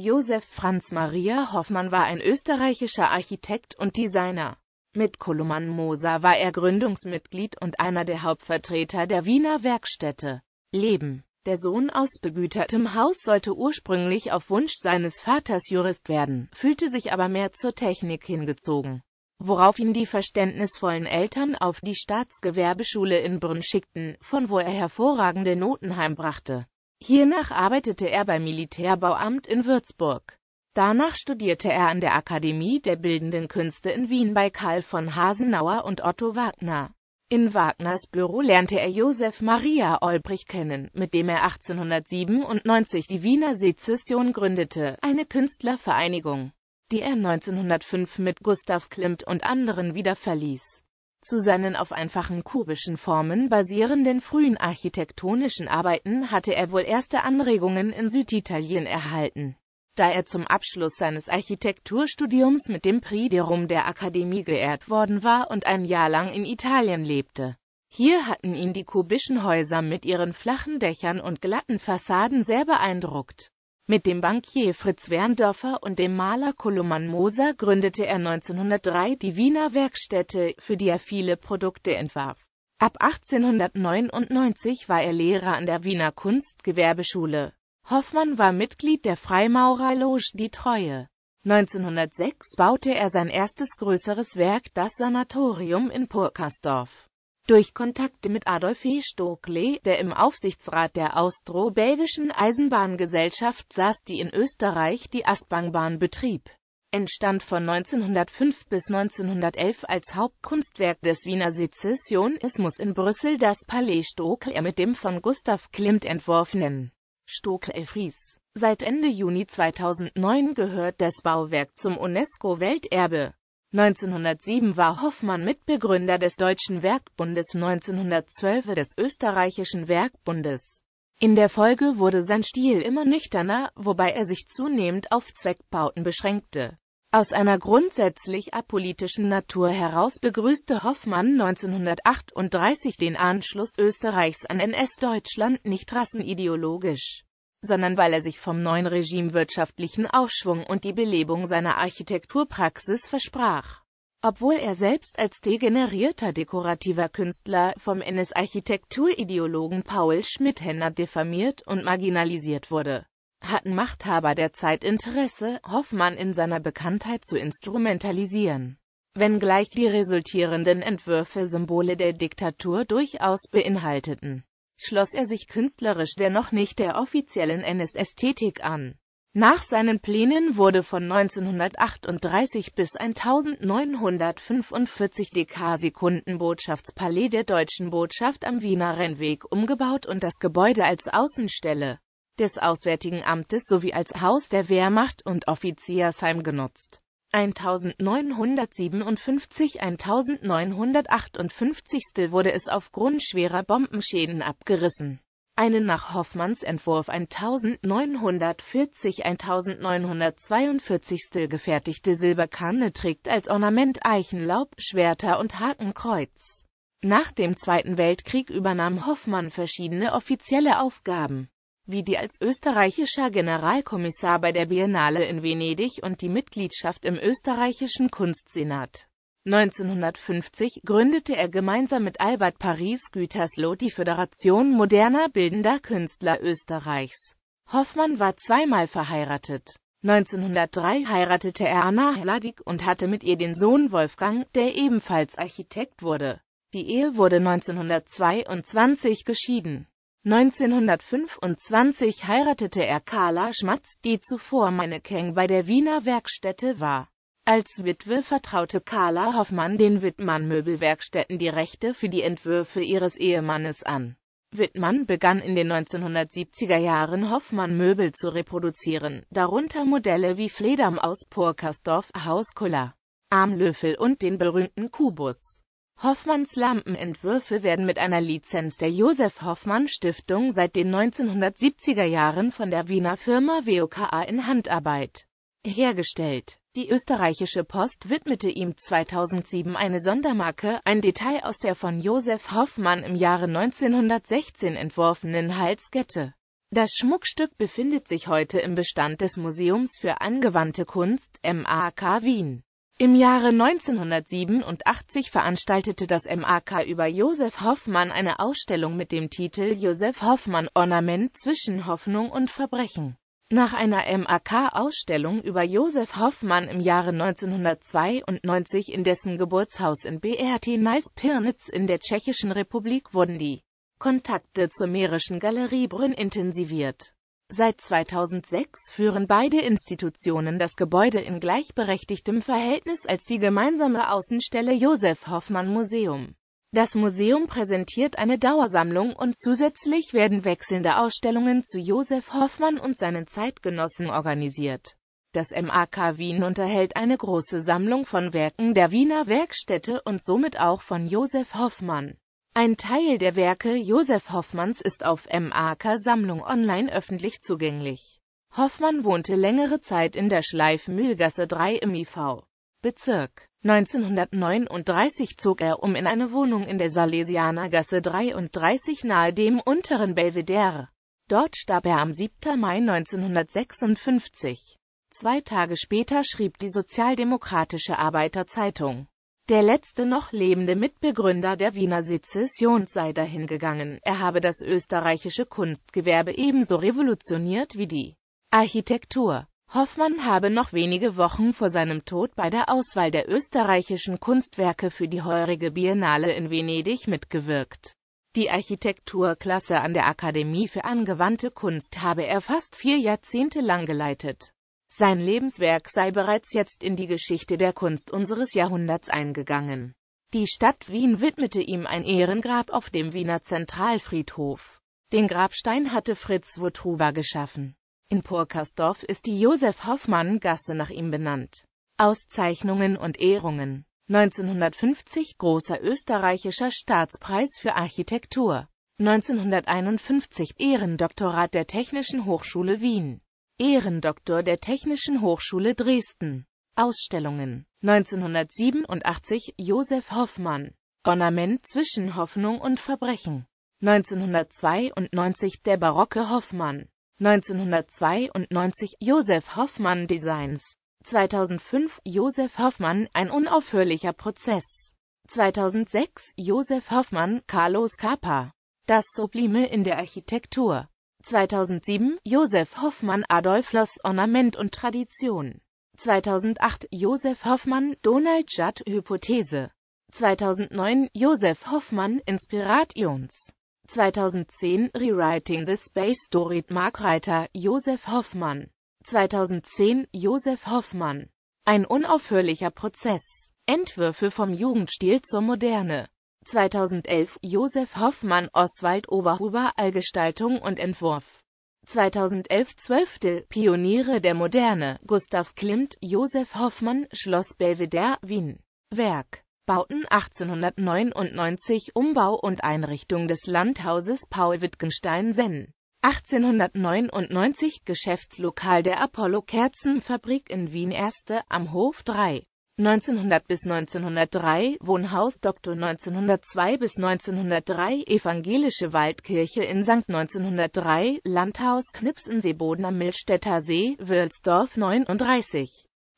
Josef Franz Maria Hoffmann war ein österreichischer Architekt und Designer. Mit Koloman Moser war er Gründungsmitglied und einer der Hauptvertreter der Wiener Werkstätte. Leben Der Sohn aus begütertem Haus sollte ursprünglich auf Wunsch seines Vaters Jurist werden, fühlte sich aber mehr zur Technik hingezogen, worauf ihn die verständnisvollen Eltern auf die Staatsgewerbeschule in Brünn schickten, von wo er hervorragende Noten heimbrachte. Hiernach arbeitete er beim Militärbauamt in Würzburg. Danach studierte er an der Akademie der Bildenden Künste in Wien bei Karl von Hasenauer und Otto Wagner. In Wagners Büro lernte er Josef Maria Olbrich kennen, mit dem er 1897 die Wiener Sezession gründete, eine Künstlervereinigung, die er 1905 mit Gustav Klimt und anderen wieder verließ. Zu seinen auf einfachen kubischen Formen basierenden frühen architektonischen Arbeiten hatte er wohl erste Anregungen in Süditalien erhalten. Da er zum Abschluss seines Architekturstudiums mit dem Prix de Rome der Akademie geehrt worden war und ein Jahr lang in Italien lebte. Hier hatten ihn die kubischen Häuser mit ihren flachen Dächern und glatten Fassaden sehr beeindruckt. Mit dem Bankier Fritz Werndorfer und dem Maler Koloman Moser gründete er 1903 die Wiener Werkstätte, für die er viele Produkte entwarf. Ab 1899 war er Lehrer an der Wiener Kunstgewerbeschule. Hoffmann war Mitglied der Freimaurerloge Die Treue. 1906 baute er sein erstes größeres Werk, das Sanatorium in Purkersdorf. Durch Kontakte mit Adolf E. Stokely, der im Aufsichtsrat der Austro-Belgischen Eisenbahngesellschaft saß, die in Österreich die Asplangbahn betrieb, entstand von 1905 bis 1911 als Hauptkunstwerk des Wiener Sezessionismus in Brüssel das Palais Stokely mit dem von Gustav Klimt entworfenen Stokely Fries. Seit Ende Juni 2009 gehört das Bauwerk zum UNESCO-Welterbe. 1907 war Hoffmann Mitbegründer des Deutschen Werkbundes, 1912 des Österreichischen Werkbundes. In der Folge wurde sein Stil immer nüchterner, wobei er sich zunehmend auf Zweckbauten beschränkte. Aus einer grundsätzlich apolitischen Natur heraus begrüßte Hoffmann 1938 den Anschluss Österreichs an NS-Deutschland nicht rassenideologisch sondern weil er sich vom neuen Regime wirtschaftlichen Aufschwung und die Belebung seiner Architekturpraxis versprach. Obwohl er selbst als degenerierter dekorativer Künstler vom NS-Architekturideologen Paul Schmidhenner diffamiert und marginalisiert wurde, hatten Machthaber der Zeit Interesse, Hoffmann in seiner Bekanntheit zu instrumentalisieren. Wenngleich die resultierenden Entwürfe Symbole der Diktatur durchaus beinhalteten schloss er sich künstlerisch dennoch nicht der offiziellen NS-Ästhetik an. Nach seinen Plänen wurde von 1938 bis 1945 die k botschaftspalais der Deutschen Botschaft am Wiener Rennweg umgebaut und das Gebäude als Außenstelle des Auswärtigen Amtes sowie als Haus der Wehrmacht und Offiziersheim genutzt 1957-1958 wurde es aufgrund schwerer Bombenschäden abgerissen. Eine nach Hoffmanns Entwurf 1940-1942 gefertigte Silberkanne trägt als Ornament Eichenlaub, Schwerter und Hakenkreuz. Nach dem Zweiten Weltkrieg übernahm Hoffmann verschiedene offizielle Aufgaben wie die als österreichischer Generalkommissar bei der Biennale in Venedig und die Mitgliedschaft im österreichischen Kunstsenat. 1950 gründete er gemeinsam mit Albert Paris Gütersloh die Föderation moderner bildender Künstler Österreichs. Hoffmann war zweimal verheiratet. 1903 heiratete er Anna Hladik und hatte mit ihr den Sohn Wolfgang, der ebenfalls Architekt wurde. Die Ehe wurde 1922 geschieden. 1925 heiratete er Carla Schmatz, die zuvor Mannequin bei der Wiener Werkstätte war. Als Witwe vertraute Carla Hoffmann den Wittmann Möbelwerkstätten die Rechte für die Entwürfe ihres Ehemannes an. Wittmann begann in den 1970er Jahren Hoffmann Möbel zu reproduzieren, darunter Modelle wie Fledam aus Purkersdorf, Hauskuller, Armlöffel und den berühmten Kubus. Hoffmanns Lampenentwürfe werden mit einer Lizenz der Josef Hoffmann Stiftung seit den 1970er Jahren von der Wiener Firma WOKA in Handarbeit hergestellt. Die österreichische Post widmete ihm 2007 eine Sondermarke, ein Detail aus der von Josef Hoffmann im Jahre 1916 entworfenen Halskette. Das Schmuckstück befindet sich heute im Bestand des Museums für angewandte Kunst MAK Wien. Im Jahre 1987 veranstaltete das MAK über Josef Hoffmann eine Ausstellung mit dem Titel Josef Hoffmann Ornament zwischen Hoffnung und Verbrechen. Nach einer MAK-Ausstellung über Josef Hoffmann im Jahre 1992 in dessen Geburtshaus in BRT Neis-Pirnitz in der Tschechischen Republik wurden die Kontakte zur Mährischen Galerie Brünn intensiviert Seit 2006 führen beide Institutionen das Gebäude in gleichberechtigtem Verhältnis als die gemeinsame Außenstelle Josef Hoffmann Museum. Das Museum präsentiert eine Dauersammlung und zusätzlich werden wechselnde Ausstellungen zu Josef Hoffmann und seinen Zeitgenossen organisiert. Das MAK Wien unterhält eine große Sammlung von Werken der Wiener Werkstätte und somit auch von Josef Hoffmann. Ein Teil der Werke Josef Hoffmanns ist auf M. Sammlung online öffentlich zugänglich. Hoffmann wohnte längere Zeit in der Schleifmühlgasse 3 im IV. Bezirk. 1939 zog er um in eine Wohnung in der Salesianergasse 33 nahe dem unteren Belvedere. Dort starb er am 7. Mai 1956. Zwei Tage später schrieb die Sozialdemokratische Arbeiterzeitung der letzte noch lebende Mitbegründer der Wiener Sezession sei dahingegangen, er habe das österreichische Kunstgewerbe ebenso revolutioniert wie die Architektur. Hoffmann habe noch wenige Wochen vor seinem Tod bei der Auswahl der österreichischen Kunstwerke für die heurige Biennale in Venedig mitgewirkt. Die Architekturklasse an der Akademie für angewandte Kunst habe er fast vier Jahrzehnte lang geleitet. Sein Lebenswerk sei bereits jetzt in die Geschichte der Kunst unseres Jahrhunderts eingegangen. Die Stadt Wien widmete ihm ein Ehrengrab auf dem Wiener Zentralfriedhof. Den Grabstein hatte Fritz Wotruba geschaffen. In Purkersdorf ist die Josef-Hoffmann-Gasse nach ihm benannt. Auszeichnungen und Ehrungen 1950 Großer österreichischer Staatspreis für Architektur 1951 Ehrendoktorat der Technischen Hochschule Wien Ehrendoktor der Technischen Hochschule Dresden. Ausstellungen 1987 Josef Hoffmann Ornament zwischen Hoffnung und Verbrechen 1992 Der barocke Hoffmann 1992 Josef Hoffmann Designs 2005 Josef Hoffmann Ein unaufhörlicher Prozess 2006 Josef Hoffmann Carlos Capa Das Sublime in der Architektur 2007 Josef Hoffmann Adolf Loss Ornament und Tradition 2008 Josef Hoffmann Donald Judd Hypothese 2009 Josef Hoffmann Inspirations 2010 Rewriting the Space Dorit Markreiter Josef Hoffmann 2010 Josef Hoffmann Ein unaufhörlicher Prozess Entwürfe vom Jugendstil zur Moderne 2011 Josef Hoffmann Oswald Oberhuber Allgestaltung und Entwurf 2011 Zwölfte Pioniere der Moderne Gustav Klimt Josef Hoffmann Schloss Belvedere Wien Werk Bauten 1899 Umbau und Einrichtung des Landhauses Paul Wittgenstein Senn 1899 Geschäftslokal der Apollo Kerzenfabrik in Wien Erste am Hof 3 1900 bis 1903, Wohnhaus Dr. 1902 bis 1903, Evangelische Waldkirche in St. 1903, Landhaus Knipsenseeboden am Milstädter See, Wilsdorf 39.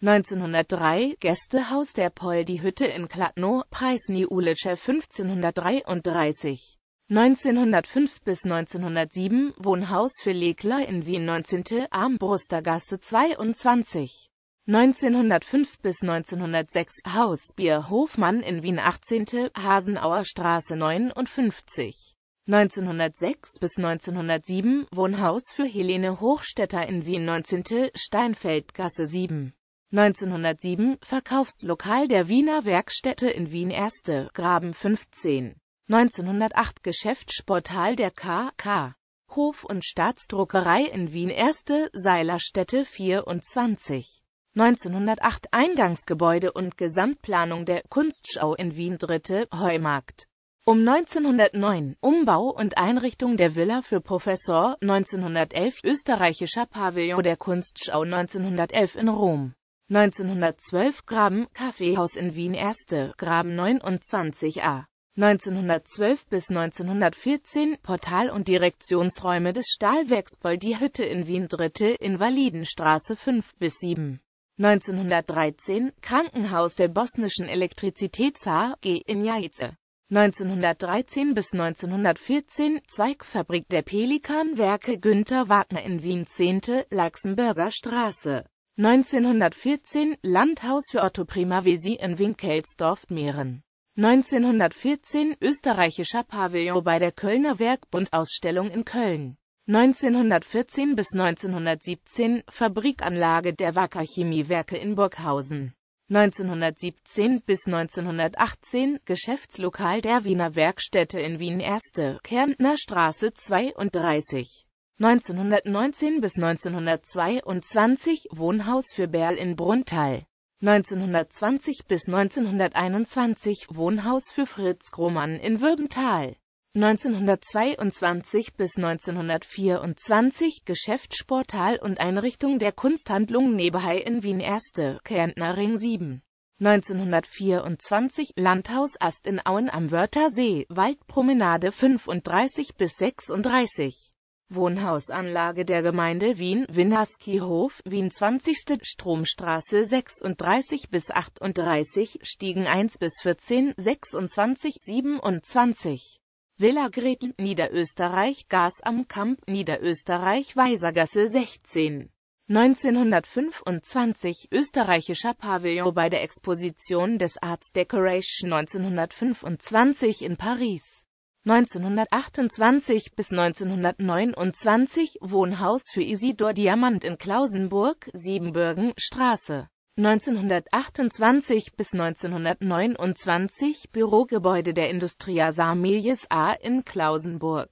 1903, Gästehaus der Poldi-Hütte in Klatno, Preis Niulitsche 1533. 1905 bis 1907, Wohnhaus für Legler in Wien 19. Armbrustergasse 22. 1905 bis 1906 Hausbier Hofmann in Wien 18. Hasenauer Straße 59 1906 bis 1907 Wohnhaus für Helene Hochstetter in Wien 19. Steinfeldgasse 7 1907 Verkaufslokal der Wiener Werkstätte in Wien 1. Graben 15 1908 Geschäftsportal der KK Hof- und Staatsdruckerei in Wien 1. Seilerstätte 24 1908 Eingangsgebäude und Gesamtplanung der Kunstschau in Wien dritte Heumarkt. Um 1909 Umbau und Einrichtung der Villa für Professor, 1911 österreichischer Pavillon der Kunstschau 1911 in Rom. 1912 Graben Kaffeehaus in Wien Erste Graben 29a. 1912 bis 1914 Portal und Direktionsräume des Stahlwerks Boll die Hütte in Wien Dritte Invalidenstraße 5 bis 7. 1913 Krankenhaus der bosnischen Elektrizitäts AG in Jajce. 1913 bis 1914 Zweigfabrik der Pelikanwerke werke Günter Wagner in Wien 10. Laxenburger Straße. 1914 Landhaus für Otto Primavesi in Winkelsdorf Meeren. 1914 Österreichischer Pavillon bei der Kölner Werkbundausstellung in Köln. 1914 bis 1917 Fabrikanlage der Wacker Chemiewerke in Burghausen. 1917 bis 1918 Geschäftslokal der Wiener Werkstätte in Wien Erste, Kärntner Straße 32. 1919 bis 1922 Wohnhaus für Berl in Bruntal. 1920 bis 1921 Wohnhaus für Fritz Grohmann in Würbental. 1922 bis 1924 Geschäftsportal und Einrichtung der Kunsthandlung Nebehai in Wien 1. Kärntner Ring 7. 1924 Landhaus Ast in Auen am Wörthersee, Waldpromenade 35 bis 36. Wohnhausanlage der Gemeinde Wien, Winnaski-Hof, Wien 20. Stromstraße 36 bis 38, Stiegen 1 bis 14, 26, 27. Villa Greten, Niederösterreich, Gas am Kamp, Niederösterreich, Weisergasse 16. 1925, österreichischer Pavillon bei der Exposition des Arts Decoration 1925 in Paris. 1928 bis 1929, Wohnhaus für Isidor Diamant in Klausenburg, Siebenbürgen, Straße. 1928 bis 1929 Bürogebäude der Industria Sarmiljes A in Klausenburg.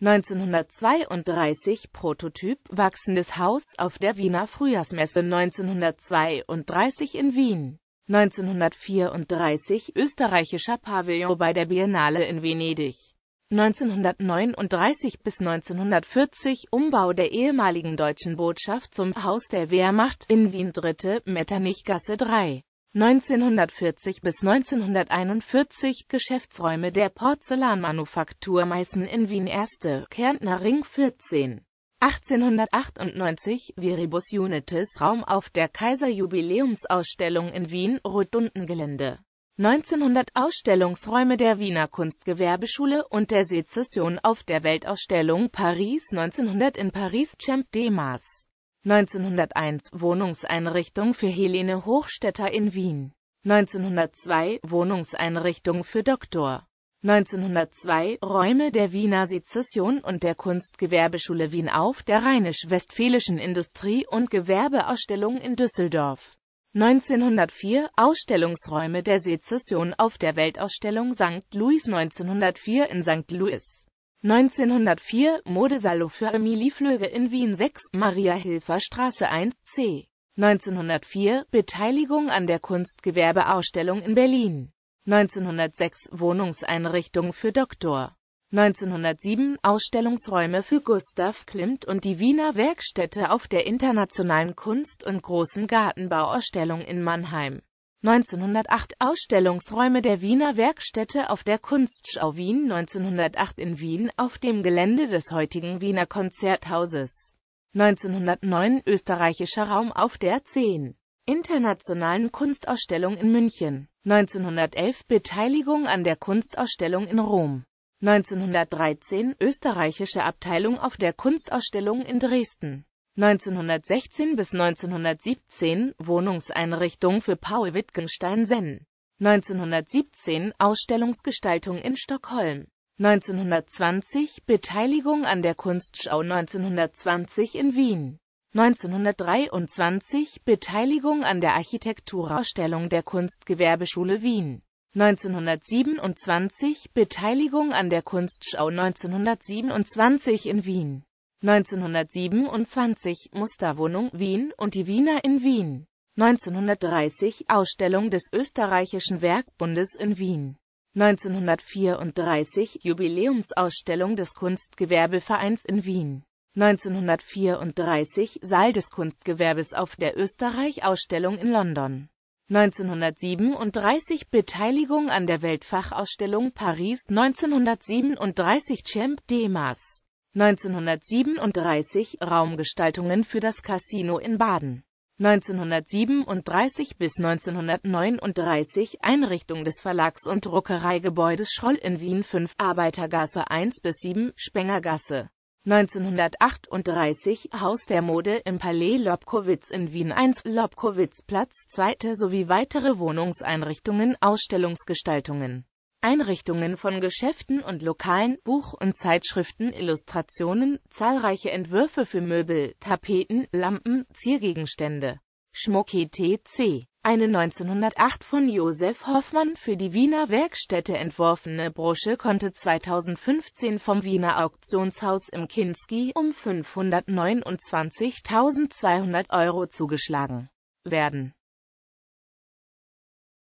1932 Prototyp Wachsendes Haus auf der Wiener Frühjahrsmesse 1932 in Wien. 1934 Österreichischer Pavillon bei der Biennale in Venedig. 1939 bis 1940 Umbau der ehemaligen deutschen Botschaft zum Haus der Wehrmacht in Wien 3. Metternichgasse 3. 1940 bis 1941 Geschäftsräume der Porzellanmanufaktur Meißen in Wien 1. Kärntner Ring 14. 1898 Viribus Unitis Raum auf der Kaiserjubiläumsausstellung in Wien Rotundengelände 1900 Ausstellungsräume der Wiener Kunstgewerbeschule und der Sezession auf der Weltausstellung Paris 1900 in Paris Champ de Mars. 1901 Wohnungseinrichtung für Helene Hochstetter in Wien. 1902 Wohnungseinrichtung für Doktor. 1902 Räume der Wiener Sezession und der Kunstgewerbeschule Wien auf der Rheinisch-Westfälischen Industrie- und Gewerbeausstellung in Düsseldorf. 1904 Ausstellungsräume der Sezession auf der Weltausstellung St. Louis 1904 in St. Louis 1904 Modesalo für Emilie Flöge in Wien 6 Maria-Hilfer Straße 1c 1904 Beteiligung an der Kunstgewerbeausstellung in Berlin 1906 Wohnungseinrichtung für Dr. 1907 Ausstellungsräume für Gustav Klimt und die Wiener Werkstätte auf der Internationalen Kunst- und Großen Gartenbauausstellung in Mannheim. 1908 Ausstellungsräume der Wiener Werkstätte auf der Kunstschau Wien 1908 in Wien auf dem Gelände des heutigen Wiener Konzerthauses 1909 Österreichischer Raum auf der 10. Internationalen Kunstausstellung in München 1911 Beteiligung an der Kunstausstellung in Rom 1913 österreichische Abteilung auf der Kunstausstellung in Dresden. 1916 bis 1917 Wohnungseinrichtung für Paul Wittgenstein Senn. 1917 Ausstellungsgestaltung in Stockholm. 1920 Beteiligung an der Kunstschau 1920 in Wien. 1923 Beteiligung an der Architekturausstellung der Kunstgewerbeschule Wien. 1927 Beteiligung an der Kunstschau 1927 in Wien 1927 Musterwohnung Wien und die Wiener in Wien 1930 Ausstellung des Österreichischen Werkbundes in Wien 1934 Jubiläumsausstellung des Kunstgewerbevereins in Wien 1934 Saal des Kunstgewerbes auf der Österreich-Ausstellung in London 1937 Beteiligung an der Weltfachausstellung Paris 1937 Champ Demas 1937 Raumgestaltungen für das Casino in Baden 1937 bis 1939 Einrichtung des Verlags- und Druckereigebäudes Schroll in Wien 5 Arbeitergasse 1 bis 7 Spengergasse 1938 Haus der Mode im Palais Lobkowitz in Wien 1, Lobkowitzplatz 2. sowie weitere Wohnungseinrichtungen, Ausstellungsgestaltungen. Einrichtungen von Geschäften und Lokalen, Buch- und Zeitschriften, Illustrationen, zahlreiche Entwürfe für Möbel, Tapeten, Lampen, Ziergegenstände. Schmucki TC eine 1908 von Josef Hoffmann für die Wiener Werkstätte entworfene Brosche konnte 2015 vom Wiener Auktionshaus im Kinski um 529.200 Euro zugeschlagen werden